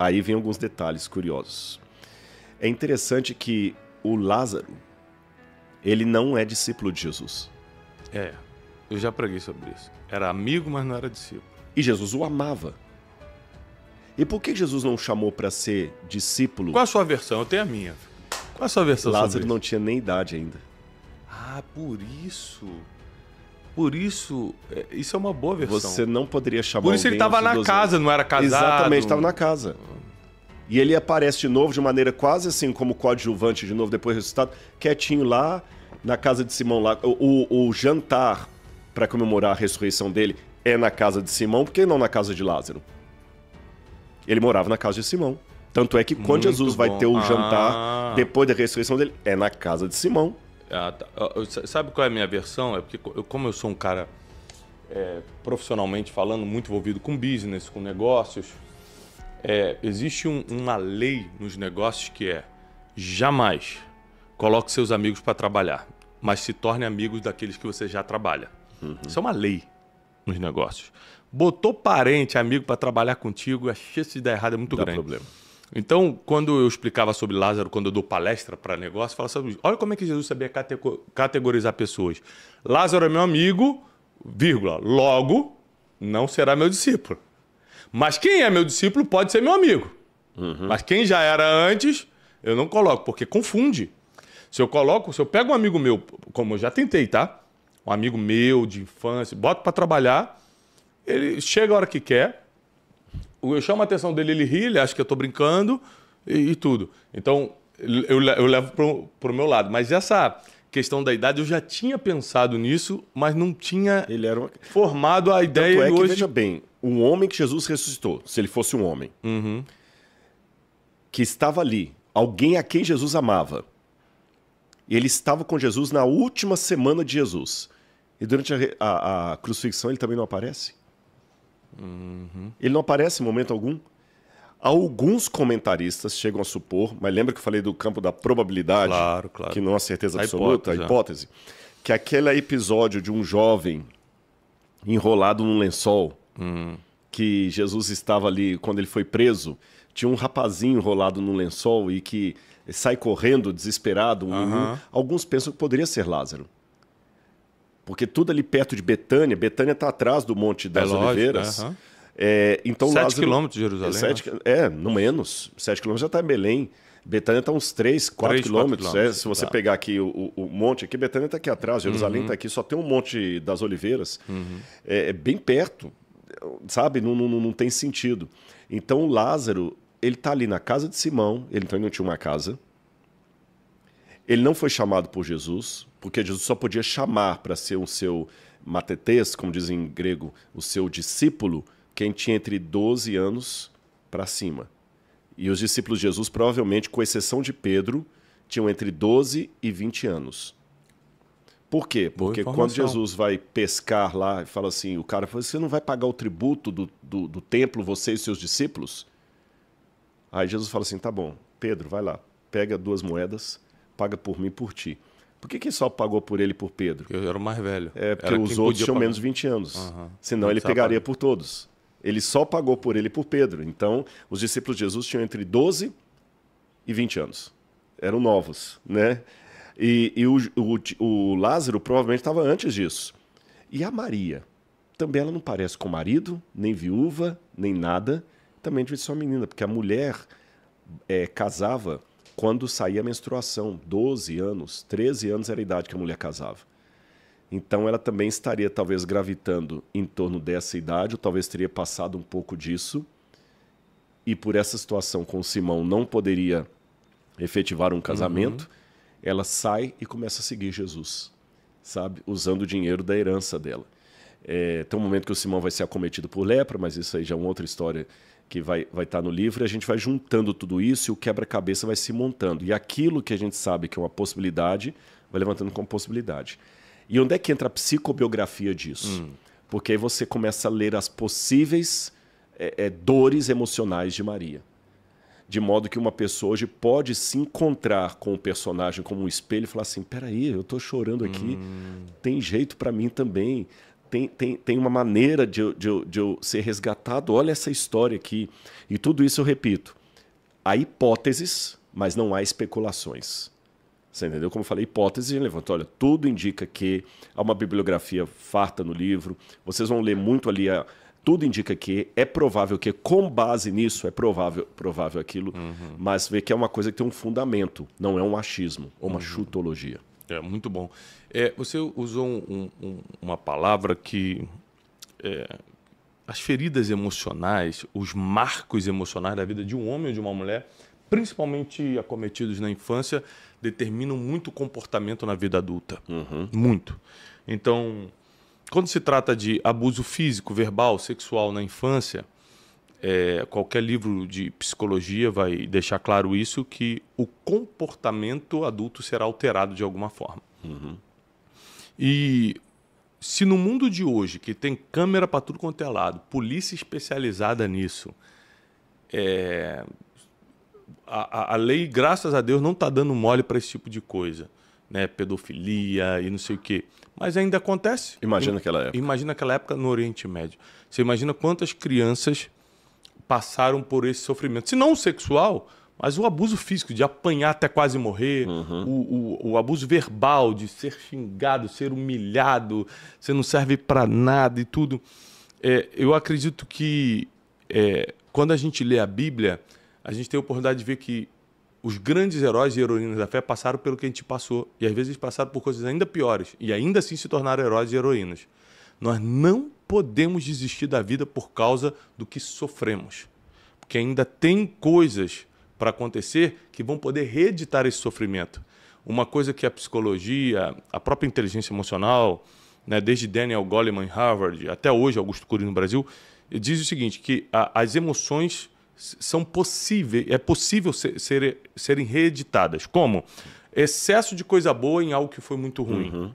Aí vem alguns detalhes curiosos. É interessante que o Lázaro, ele não é discípulo de Jesus. É, eu já preguei sobre isso. Era amigo, mas não era discípulo. E Jesus o amava. E por que Jesus não chamou para ser discípulo? Qual a sua versão? Eu tenho a minha. Qual a sua versão? Lázaro não tinha nem idade ainda. Ah, por isso. Por isso, é, isso é uma boa versão. Você não poderia chamar Por isso ele estava na casa, anos. não era casado. Exatamente, estava na casa. E ele aparece de novo de maneira quase assim como coadjuvante de novo depois ressuscitado, quietinho lá na casa de Simão lá. O, o, o jantar para comemorar a ressurreição dele é na casa de Simão, porque não na casa de Lázaro. Ele morava na casa de Simão. Tanto é que quando Muito Jesus bom. vai ter o jantar ah. depois da ressurreição dele, é na casa de Simão. Ah, tá. ah, sabe qual é a minha versão? É porque, como eu sou um cara é, profissionalmente falando, muito envolvido com business, com negócios, é, existe um, uma lei nos negócios que é jamais coloque seus amigos para trabalhar, mas se torne amigos daqueles que você já trabalha. Uhum. Isso é uma lei nos negócios. Botou parente, amigo para trabalhar contigo, a chance de dar errado é muito Dá grande. problema. Então, quando eu explicava sobre Lázaro, quando eu dou palestra para negócio, fala sobre isso. Olha como é que Jesus sabia categorizar pessoas. Lázaro é meu amigo, vírgula, logo não será meu discípulo. Mas quem é meu discípulo pode ser meu amigo. Uhum. Mas quem já era antes, eu não coloco, porque confunde. Se eu coloco, se eu pego um amigo meu, como eu já tentei, tá? Um amigo meu de infância, boto para trabalhar, ele chega a hora que quer, eu chamo a atenção dele, ele ri, ele acha que eu estou brincando e, e, tudo. Então, eu, eu levo para o meu lado. Mas essa questão da idade, eu já tinha pensado nisso, mas não tinha ele era uma... formado a ideia. Tanto é que, hoje... veja bem, o homem que Jesus ressuscitou, se ele fosse um homem, uhum. que estava ali, alguém a quem Jesus amava, ele estava com Jesus na última semana de Jesus. E durante a, a, a crucifixão ele também não aparece? Uhum. Ele não aparece em momento algum. Alguns comentaristas chegam a supor, mas lembra que eu falei do campo da probabilidade, claro, claro. que não é certeza absoluta, a hipótese, a é. hipótese que aquele episódio de um jovem enrolado num lençol, hum. que Jesus estava ali quando ele foi preso, tinha um rapazinho enrolado num lençol e que sai correndo desesperado. Um, Alguns pensam que poderia ser Lázaro. Porque tudo ali perto de Betânia, Betânia está atrás do Monte é das é lógico, Oliveiras. É, então, Lázaro Lázaro, quilômetros de Jerusalém. É, né? é, no menos. sete quilômetros já está em Belém. Betânia está uns 3, 4 3, quilômetros. 4 né? quilômetros. É, se você tá. pegar aqui o, o, monte, aqui, Betânia está aqui atrás, Jerusalém está uhum. Tá aqui, só tem um monte das oliveiras. Uhum. É, é, bem perto, sabe? Não, não, não tem sentido. Então Lázaro, ele está ali na casa de Simão, ele então ele não tinha uma casa. Ele não foi chamado por Jesus, porque Jesus só podia chamar para ser o seu matetês, como dizem em grego, o seu discípulo, quem tinha entre 12 anos para cima. E os discípulos de Jesus, provavelmente, com exceção de Pedro, tinham entre 12 e 20 anos. Por quê? Porque quando Jesus vai pescar lá e fala assim, o cara fala, você não vai pagar o tributo do, do, do templo, você e seus discípulos? Aí Jesus fala assim, tá bom, Pedro, vai lá, pega duas moedas, paga por mim por ti. Por que, que só pagou por ele e por Pedro? eu era o mais velho. É, porque era os outros tinham pagar. menos de 20 anos. Uhum. Senão não ele pegaria pagar. por todos. Ele só pagou por ele e por Pedro. Então, os discípulos de Jesus tinham entre 12 e 20 anos. Eram novos, né? E, e o, o, o Lázaro provavelmente estava antes disso. E a Maria? Também ela não parece com marido, nem viúva, nem nada. Também devia ser uma menina, porque a mulher é, casava quando saía a menstruação, 12 anos, 13 anos era a idade que a mulher casava. Então ela também estaria talvez gravitando em torno dessa idade, ou talvez teria passado um pouco disso. E por essa situação com o Simão não poderia efetivar um casamento, uhum. ela sai e começa a seguir Jesus, sabe? Usando o dinheiro da herança dela. É, tem um momento que o Simão vai ser acometido por lepra, mas isso aí já é uma outra história que vai estar vai tá no livro, e a gente vai juntando tudo isso e o quebra-cabeça vai se montando. E aquilo que a gente sabe que é uma possibilidade, vai levantando como possibilidade. E onde é que entra a psicobiografia disso? Hum. Porque aí você começa a ler as possíveis é, é, dores emocionais de Maria. De modo que uma pessoa hoje pode se encontrar com o personagem como um espelho e falar assim: peraí, eu estou chorando aqui, hum. tem jeito para mim também tem, tem, tem uma maneira de, de, de eu ser resgatado. Olha essa história aqui. E tudo isso eu repito. Há hipóteses, mas não há especulações. Você entendeu? Como eu falei, hipótese levantou. Olha, tudo indica que há uma bibliografia farta no livro. Vocês vão ler muito ali. A, tudo indica que é provável que, com base nisso, é provável, provável aquilo, uhum. mas ver que é uma coisa que tem um fundamento, não é um achismo ou é uma uhum. chutologia. É, muito bom. É, você usou um, um, uma palavra que. É, as feridas emocionais, os marcos emocionais da vida de um homem ou de uma mulher, principalmente acometidos na infância, determinam muito o comportamento na vida adulta. Uhum. Muito. Então, quando se trata de abuso físico, verbal, sexual na infância é, qualquer livro de psicologia vai deixar claro isso, que o comportamento adulto será alterado de alguma forma. Uhum. E se no mundo de hoje, que tem câmera para tudo quanto é lado, polícia especializada nisso, é, a, a, lei, graças a Deus, não está dando mole para esse tipo de coisa. Né, pedofilia e não sei o quê. Mas ainda acontece. Imagina aquela época. Imagina aquela época no Oriente Médio. Você imagina quantas crianças passaram por esse sofrimento. Se não sexual, mas o abuso físico, de apanhar até quase morrer, uhum. o, o, o, abuso verbal, de ser xingado, ser humilhado, você não serve para nada e tudo. É, eu acredito que é, quando a gente lê a Bíblia, a gente tem a oportunidade de ver que os grandes heróis e heroínas da fé passaram pelo que a gente passou. E às vezes passaram por coisas ainda piores. E ainda assim se tornaram heróis e heroínas. Nós não podemos desistir da vida por causa do que sofremos, porque ainda tem coisas para acontecer que vão poder reeditar esse sofrimento. Uma coisa que a psicologia, a própria inteligência emocional, né, desde Daniel Goleman em Harvard até hoje Augusto Cury no Brasil, diz o seguinte que a, as emoções são possíveis, é possível ser, ser, serem reeditadas. Como? Excesso de coisa boa em algo que foi muito ruim. Uhum.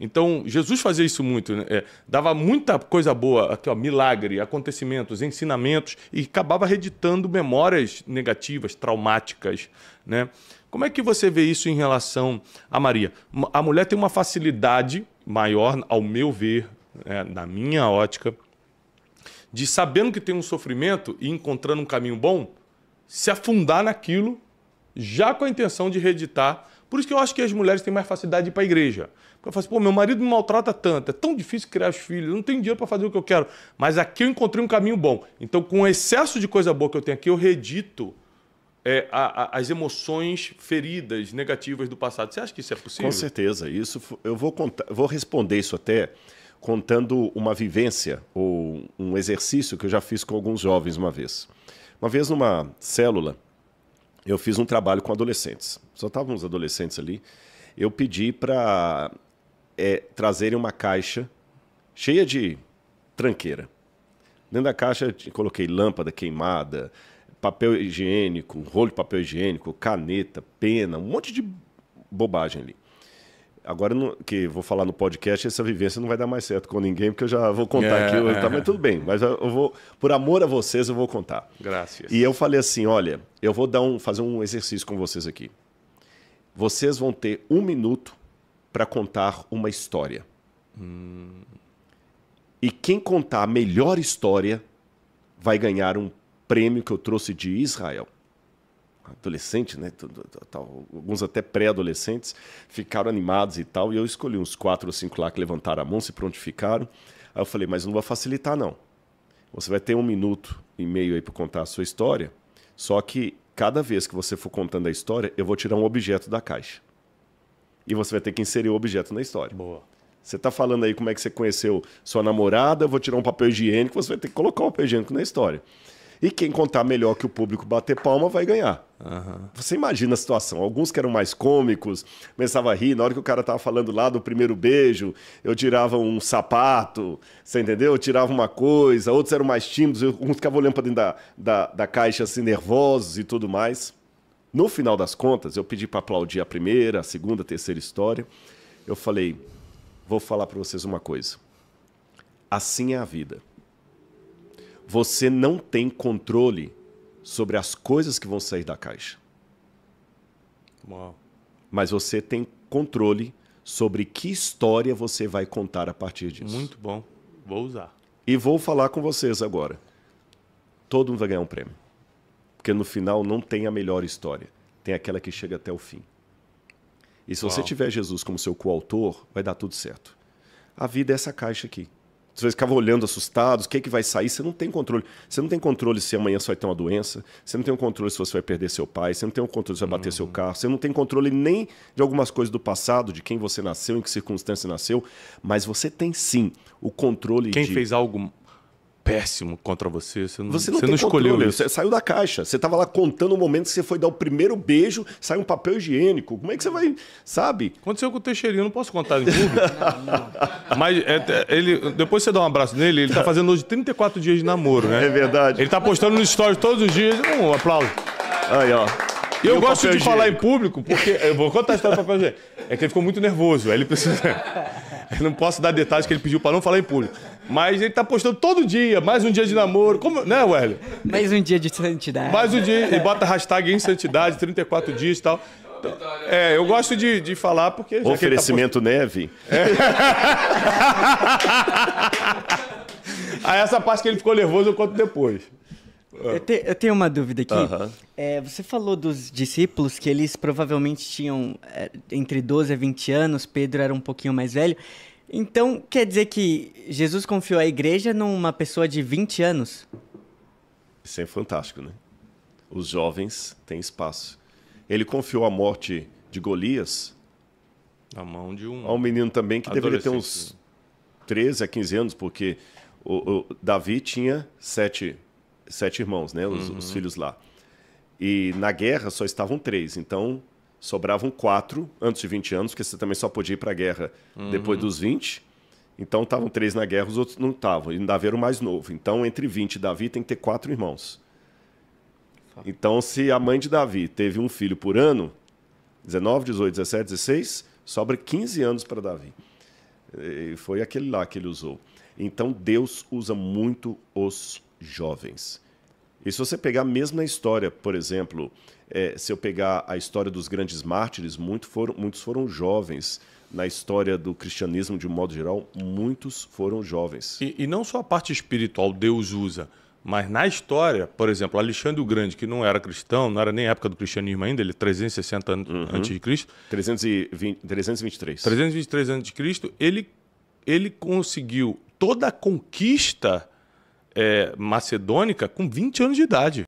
Então, Jesus fazia isso muito, né? é, dava muita coisa boa, aqui, ó, milagre, acontecimentos, ensinamentos, e acabava reditando memórias negativas, traumáticas. Né? Como é que você vê isso em relação a Maria? A mulher tem uma facilidade maior, ao meu ver, né, na minha ótica, de sabendo que tem um sofrimento e encontrando um caminho bom, se afundar naquilo, já com a intenção de reeditar por isso que eu acho que as mulheres têm mais facilidade de ir para a igreja. Porque eu falo assim, pô, meu marido me maltrata tanto, é tão difícil criar os filhos, eu não tenho dinheiro para fazer o que eu quero. Mas aqui eu encontrei um caminho bom. Então, com o excesso de coisa boa que eu tenho aqui, eu redito é, a, a, as emoções feridas, negativas do passado. Você acha que isso é possível? Com certeza. Isso eu vou, contar, vou responder isso até contando uma vivência ou um exercício que eu já fiz com alguns jovens uma vez. Uma vez numa célula eu fiz um trabalho com adolescentes. Só estavam uns adolescentes ali. Eu pedi para é, trazerem uma caixa cheia de tranqueira. Dentro da caixa coloquei lâmpada queimada, papel higiênico, rolo de papel higiênico, caneta, pena, um monte de bobagem ali. Agora que vou falar no podcast, essa vivência não vai dar mais certo com ninguém, porque eu já vou contar é, aqui, eu, tá, mas tudo bem. Mas eu vou, por amor a vocês, eu vou contar. Graças. E eu falei assim: olha, eu vou dar um, fazer um exercício com vocês aqui. Vocês vão ter um minuto para contar uma história. Hum. E quem contar a melhor história vai ganhar um prêmio que eu trouxe de Israel adolescente, né? alguns até pré-adolescentes, ficaram animados e tal. E eu escolhi uns quatro ou cinco lá que levantaram a mão, se prontificaram. Aí eu falei, mas não vai facilitar, não. Você vai ter um minuto e meio aí para contar a sua história. Só que cada vez que você for contando a história, eu vou tirar um objeto da caixa. E você vai ter que inserir o objeto na história. Boa. Você está falando aí como é que você conheceu sua namorada, eu vou tirar um papel higiênico, você vai ter que colocar o um papel higiênico na história. E quem contar melhor que o público bater palma vai ganhar. Uhum. Você imagina a situação. Alguns que eram mais cômicos, começava a rir. Na hora que o cara tava falando lá do primeiro beijo, eu tirava um sapato, você entendeu? Eu tirava uma coisa. Outros eram mais tímidos, alguns ficavam olhando para dentro da, da, da caixa, assim, nervosos e tudo mais. No final das contas, eu pedi para aplaudir a primeira, a segunda, a terceira história. Eu falei: vou falar para vocês uma coisa. Assim é a vida você não tem controle sobre as coisas que vão sair da caixa. Uau. Mas você tem controle sobre que história você vai contar a partir disso. Muito bom. Vou usar. E vou falar com vocês agora. Todo mundo vai ganhar um prêmio. Porque no final não tem a melhor história. Tem aquela que chega até o fim. E se Uau. você tiver Jesus como seu coautor, vai dar tudo certo. A vida é essa caixa aqui. Às vezes ficava olhando assustados, o que, é que vai sair? Você não tem controle. Você não tem controle se amanhã você vai ter uma doença, você não tem um controle se você vai perder seu pai, você não tem um controle se vai bater uhum. seu carro, você não tem controle nem de algumas coisas do passado, de quem você nasceu, em que circunstância nasceu, mas você tem sim o controle quem de... Quem fez algo péssimo contra você. Você não, você não, você não escolheu controle, isso. Você saiu da caixa. Você estava lá contando o momento que você foi dar o primeiro beijo, saiu um papel higiênico. Como é que você vai. Sabe? Aconteceu com o Teixeirinho, não posso contar em público. não, não. Mas é, é, ele, depois você dá um abraço nele, ele está fazendo hoje 34 dias de namoro, né? É verdade. Ele está postando nos stories todos os dias. Um aplauso. Aí, ó. E eu gosto de higiênico. falar em público, porque. Eu vou contar a história para papel higiênico. É que ele ficou muito nervoso. ele precisa. Eu não posso dar detalhes que ele pediu para não falar em público. Mas ele tá postando todo dia, mais um dia de namoro. Como, né, Wélio? Mais um dia de santidade. Mais um dia. E bota hashtag em santidade, 34 dias e tal. Então, é, eu gosto de, de falar porque. Tá Oferecimento tá postando... neve. É. Aí ah, essa parte que ele ficou nervoso eu conto depois. Eu, te, eu, tenho uma dúvida aqui. Uhum. É, você falou dos discípulos que eles provavelmente tinham é, entre 12 a 20 anos, Pedro era um pouquinho mais velho. Então, quer dizer que Jesus confiou a igreja numa pessoa de 20 anos? Isso é fantástico, né? Os jovens têm espaço. Ele confiou a morte de Golias na mão de um. A um menino também que deveria ter uns 13 a 15 anos, porque o, o Davi tinha sete sete irmãos, né? Os, uhum. os, filhos lá. E na guerra só estavam três, então sobravam quatro antes de 20 anos, porque você também só podia ir para a guerra uhum. depois dos 20. Então estavam três na guerra, os outros não estavam. E Davi era o mais novo. Então, entre 20 e Davi tem que ter quatro irmãos. Então, se a mãe de Davi teve um filho por ano, 19, 18, 17, 16, sobra 15 anos para Davi. E foi aquele lá que ele usou. Então Deus usa muito os jovens. E se você pegar a mesma história, por exemplo, é, se eu pegar a história dos grandes mártires, muito foram, muitos foram jovens. Na história do cristianismo, de um modo geral, muitos foram jovens. E, e não só a parte espiritual Deus usa, mas na história, por exemplo, Alexandre o Grande, que não era cristão, não era nem época do cristianismo ainda, ele é 360 uhum. a.C. 320, 323. 323 Cristo ele, ele conseguiu toda a conquista é, macedônica com 20 anos de idade.